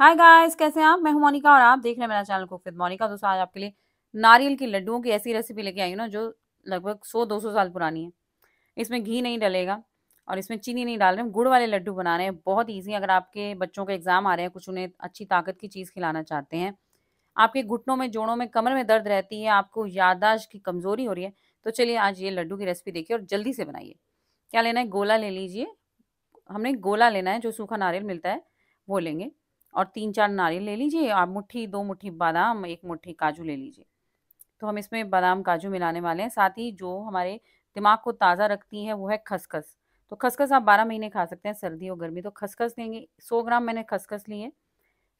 hi guys कैसे हैं आप मैं हूं मोनिका और आप देख रहे हैं मेरा चैनल कुक विद मोनिका दोस्तों आज आपके लिए नारियल के लड्डुओं की ऐसी रेसिपी लेके आई हूं ना जो लगभग सौ दो सौ साल पुरानी है इसमें घी नहीं डलेगा और इसमें चीनी नहीं डाल रहे हैं गुड़ वाले लड्डू बना रहे हैं बहुत ईजी अगर आपके बच्चों के एग्जाम आ रहे हैं कुछ उन्हें अच्छी ताकत की चीज़ खिलाना चाहते हैं आपके घुटनों में जोड़ों में कमर में दर्द रहती है आपको याददाश्त की कमज़ोरी हो रही है तो चलिए आज ये लड्डू की रेसिपी देखिए और जल्दी से बनाइए क्या लेना है गोला ले लीजिए हमने गोला लेना है जो सूखा नारियल मिलता है वो लेंगे और तीन चार नारियल ले लीजिए आप मुट्ठी दो मुट्ठी बादाम एक मुट्ठी काजू ले लीजिए तो हम इसमें बादाम काजू मिलाने वाले हैं साथ ही जो हमारे दिमाग को ताज़ा रखती है वो है खसखस तो खसखस आप बारह महीने खा सकते हैं सर्दी और गर्मी तो खसखस लेंगे सौ ग्राम मैंने खसखस ली है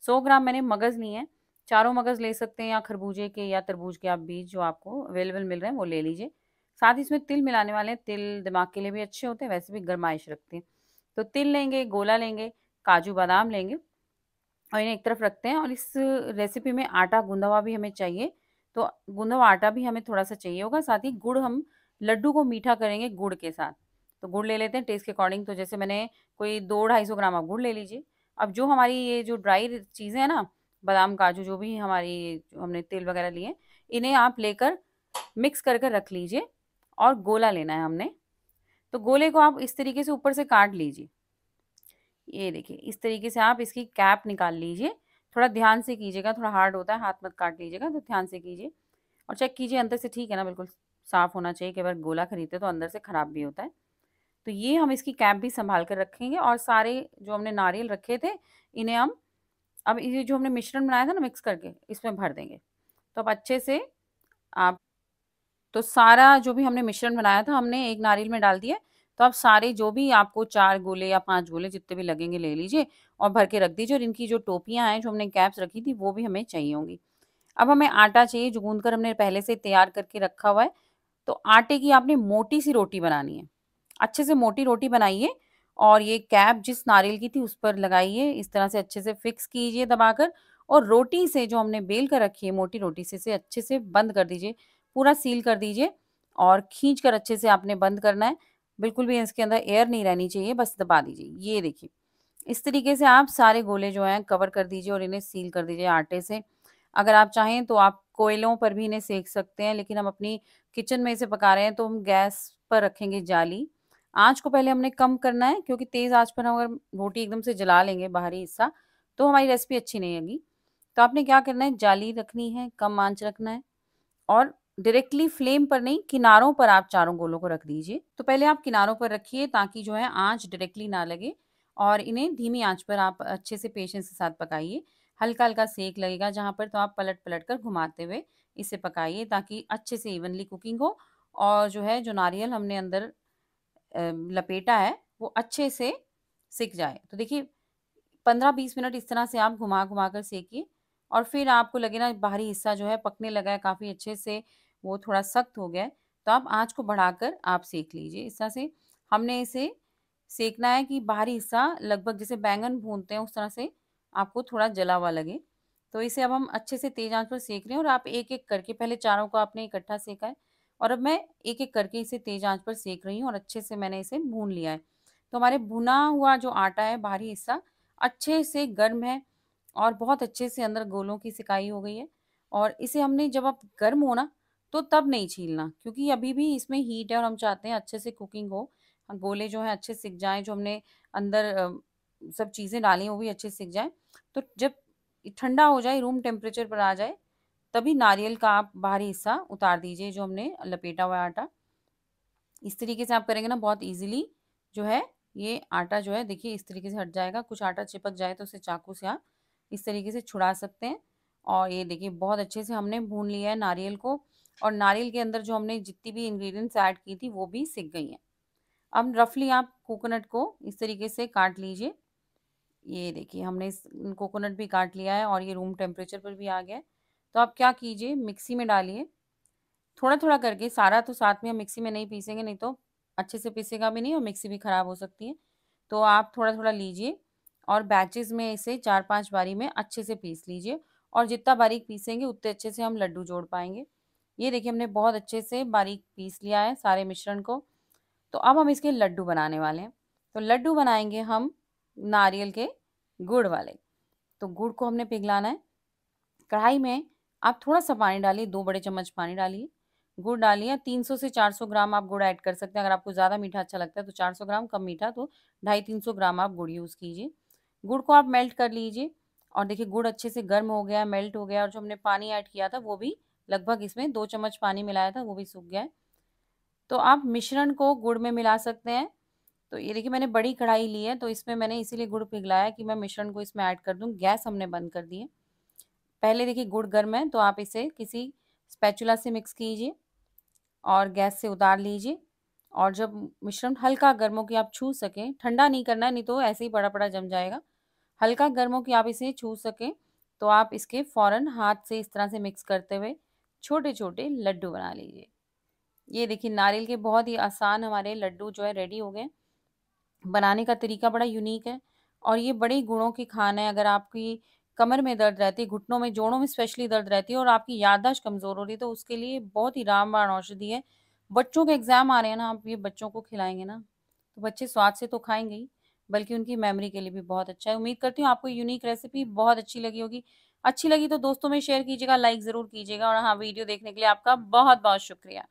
सौ ग्राम मैंने मगज़ लिए हैं चारों मगज़ ले सकते हैं या खरबूजे के या तरबूज के आप बीज जो आपको अवेलेबल मिल रहे हैं वो ले लीजिए साथ ही इसमें तिल मिलाने वाले हैं तिल दिमाग के लिए भी अच्छे होते हैं वैसे भी गर्माइश रखते हैं तो तिल लेंगे गोला लेंगे काजू बादाम लेंगे और इन्हें एक तरफ रखते हैं और इस रेसिपी में आटा गूंदा हुआ भी हमें चाहिए तो गूंदा हुआ आटा भी हमें थोड़ा सा चाहिए होगा साथ ही गुड़ हम लड्डू को मीठा करेंगे गुड़ के साथ तो गुड़ ले लेते हैं टेस्ट के अकॉर्डिंग तो जैसे मैंने कोई दो ढाई सौ ग्राम आप गुड़ ले लीजिए अब जो हमारी ये जो ड्राई चीज़ें हैं ना बादाम काजू जो भी हमारी हमने तेल वगैरह लिए इन्हें आप लेकर मिक्स कर कर रख लीजिए और गोला लेना है हमने तो गोले को आप इस तरीके से ऊपर से काट लीजिए ये देखिए इस तरीके से आप इसकी कैप निकाल लीजिए थोड़ा ध्यान से कीजिएगा थोड़ा हार्ड होता है हाथ मत काट लीजिएगा तो ध्यान से कीजिए और चेक कीजिए अंदर से ठीक है ना बिल्कुल साफ़ होना चाहिए कई बार गोला खरीदते तो अंदर से ख़राब भी होता है तो ये हम इसकी कैप भी संभाल कर रखेंगे और सारे जो हमने नारियल रखे थे इन्हें हम अब ये जो हमने मिश्रण बनाया था ना मिक्स करके इसमें भर देंगे तो अब अच्छे से आप तो सारा जो भी हमने मिश्रण बनाया था हमने एक नारियल में डाल दिया तो आप सारे जो भी आपको चार गोले या पांच गोले जितने भी लगेंगे ले लीजिए और भर के रख दीजिए और इनकी जो टोपियां हैं जो हमने कैप्स रखी थी वो भी हमें चाहिए होंगी अब हमें आटा चाहिए जो गूंद कर हमने पहले से तैयार करके रखा हुआ है तो आटे की आपने मोटी सी रोटी बनानी है अच्छे से मोटी रोटी बनाइए और ये कैप जिस नारियल की थी उस पर लगाइए इस तरह से अच्छे से फिक्स कीजिए दबाकर और रोटी से जो हमने बेल कर रखी है मोटी रोटी से इसे अच्छे से बंद कर दीजिए पूरा सील कर दीजिए और खींच कर अच्छे से आपने बंद करना है बिल्कुल भी इसके अंदर एयर नहीं रहनी चाहिए बस दबा दीजिए ये देखिए इस तरीके से आप सारे गोले जो हैं कवर कर दीजिए और इन्हें सील कर दीजिए आटे से अगर आप चाहें तो आप कोयलों पर भी इन्हें सेक सकते हैं लेकिन हम अपनी किचन में इसे पका रहे हैं तो हम गैस पर रखेंगे जाली आँच को पहले हमने कम करना है क्योंकि तेज़ आँच पर हम अगर रोटी एकदम से जला लेंगे बाहरी हिस्सा तो हमारी रेसिपी अच्छी नहीं आएगी तो आपने क्या करना है जाली रखनी है कम आँच रखना है और डायरेक्टली फ्लेम पर नहीं किनारों पर आप चारों गोलों को रख दीजिए तो पहले आप किनारों पर रखिए ताकि जो है आंच डायरेक्टली ना लगे और इन्हें धीमी आंच पर आप अच्छे से पेशेंस के साथ पकाइए हल्का हल्का सेक लगेगा जहाँ पर तो आप पलट पलट कर घुमाते हुए इसे पकाइए ताकि अच्छे से इवनली कुकिंग हो और जो है जो नारियल हमने अंदर लपेटा है वो अच्छे से सिक जाए तो देखिए पंद्रह बीस मिनट इस तरह से आप घुमा घुमा कर सेकिए और फिर आपको लगे ना बाहरी हिस्सा जो है पकने लगा है काफ़ी अच्छे से वो थोड़ा सख्त हो गया है तो आप आँच को बढ़ाकर आप सेक लीजिए इस तरह से हमने इसे सेकना है कि बाहरी हिस्सा लगभग जैसे बैंगन भूनते हैं उस तरह से आपको थोड़ा जला हुआ लगे तो इसे अब हम अच्छे से तेज आंच पर सेक रहे हैं और आप एक एक करके पहले चारों को आपने इकट्ठा सेका है और अब मैं एक एक करके इसे तेज आंच पर सेक रही हूँ और अच्छे से मैंने इसे भून लिया है तो हमारे भुना हुआ जो आटा है बाहरी हिस्सा अच्छे से गर्म है और बहुत अच्छे से अंदर गोलों की सिकाई हो गई है और इसे हमने जब आप गर्म हो ना तो तब नहीं छीलना क्योंकि अभी भी इसमें हीट है और हम चाहते हैं अच्छे से कुकिंग हो गोले जो हैं अच्छे सिक जाएं जो हमने अंदर सब चीज़ें डाली वो भी अच्छे सिक जाएं तो जब ठंडा हो जाए रूम टेम्परेचर पर आ जाए तभी नारियल का आप बाहरी हिस्सा उतार दीजिए जो हमने लपेटा हुआ आटा इस तरीके से आप करेंगे ना बहुत ईजिली जो है ये आटा जो है देखिए इस तरीके से हट जाएगा कुछ आटा चिपक जाए तो उसे चाकू से आप इस तरीके से छुड़ा सकते हैं और ये देखिए बहुत अच्छे से हमने भून लिया है नारियल को और नारियल के अंदर जो हमने जितनी भी इंग्रेडिएंट्स ऐड की थी वो भी सिक गई हैं अब रफली आप कोकोनट को इस तरीके से काट लीजिए ये देखिए हमने इस कोकोनट भी काट लिया है और ये रूम टेम्परेचर पर भी आ गया है तो आप क्या कीजिए मिक्सी में डालिए थोड़ा थोड़ा करके सारा तो साथ में हम मिक्सी में नहीं पीसेंगे नहीं तो अच्छे से पीसेगा भी नहीं और मिक्सी भी ख़राब हो सकती है तो आप थोड़ा थोड़ा लीजिए और बैचेस में इसे चार पांच बारी में अच्छे से पीस लीजिए और जितना बारीक पीसेंगे उतने अच्छे से हम लड्डू जोड़ पाएंगे ये देखिए हमने बहुत अच्छे से बारीक पीस लिया है सारे मिश्रण को तो अब हम इसके लड्डू बनाने वाले हैं तो लड्डू बनाएंगे हम नारियल के गुड़ वाले तो गुड़ को हमने पिघलाना है कढ़ाई में आप थोड़ा सा पानी डालिए दो बड़े चम्मच पानी डालिए गुड़ डालिए तीन सौ से चार सौ ग्राम आप गुड़ ऐड कर सकते हैं अगर आपको ज़्यादा मीठा अच्छा लगता है तो चार सौ ग्राम कम मीठा तो ढाई तीन सौ ग्राम आप गुड़ यूज़ कीजिए गुड़ को आप मेल्ट कर लीजिए और देखिए गुड़ अच्छे से गर्म हो गया मेल्ट हो गया और जो हमने पानी ऐड किया था वो भी लगभग इसमें दो चम्मच पानी मिलाया था वो भी सूख गया है तो आप मिश्रण को गुड़ में मिला सकते हैं तो ये देखिए मैंने बड़ी कढ़ाई ली है तो इसमें मैंने इसीलिए गुड़ पिघलाया कि मैं मिश्रण को इसमें ऐड कर दूँ गैस हमने बंद कर दी है पहले देखिए गुड़ गर्म है तो आप इसे किसी स्पैचुला से मिक्स कीजिए और गैस से उतार लीजिए और जब मिश्रण हल्का गर्मों की आप छू सकें ठंडा नहीं करना है नहीं तो ऐसे ही बड़ा बड़ा जम जाएगा हल्का गर्मों की आप इसे छू सकें तो आप इसके फ़ौरन हाथ से इस तरह से मिक्स करते हुए छोटे छोटे लड्डू बना लीजिए ये देखिए नारियल के बहुत ही आसान हमारे लड्डू जो है रेडी हो गए बनाने का तरीका बड़ा यूनिक है और ये बड़े गुणों की खान है अगर आपकी कमर में दर्द रहती है घुटनों में जोड़ों में स्पेशली दर्द रहती है और आपकी याददाश्त कमज़ोर हो रही है तो उसके लिए बहुत ही रामबाण औषधि है बच्चों के एग्ज़ाम आ रहे हैं ना आप ये बच्चों को खिलाएंगे ना तो बच्चे स्वाद से तो खाएंगे ही बल्कि उनकी मेमोरी के लिए भी बहुत अच्छा है उम्मीद करती हूँ आपको यूनिक रेसिपी बहुत अच्छी लगी होगी अच्छी लगी तो दोस्तों में शेयर कीजिएगा लाइक जरूर कीजिएगा और हाँ वीडियो देखने के लिए आपका बहुत बहुत शुक्रिया